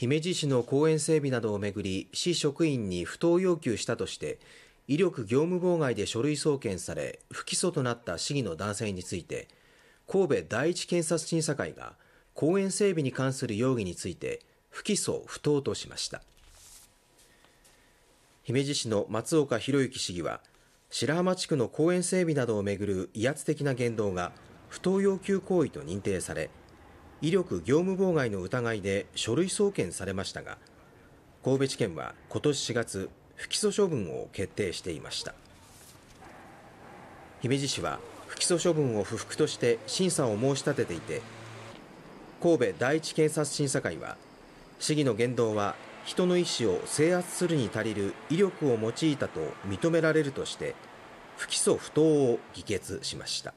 姫路市の公園整備などをめぐり市職員に不当要求したとして威力業務妨害で書類送検され不起訴となった市議の男性について神戸第一検察審査会が公園整備に関する容疑について不起訴不当としました姫路市の松岡博之市議は白浜地区の公園整備などをめぐる威圧的な言動が不当要求行為と認定され威力業務妨害の疑いで書類送検されましたが神戸地検は今年4月不起訴処分を決定していました姫路市は不起訴処分を不服として審査を申し立てていて神戸第一検察審査会は市議の言動は人の意思を制圧するに足りる威力を用いたと認められるとして不起訴不当を議決しました。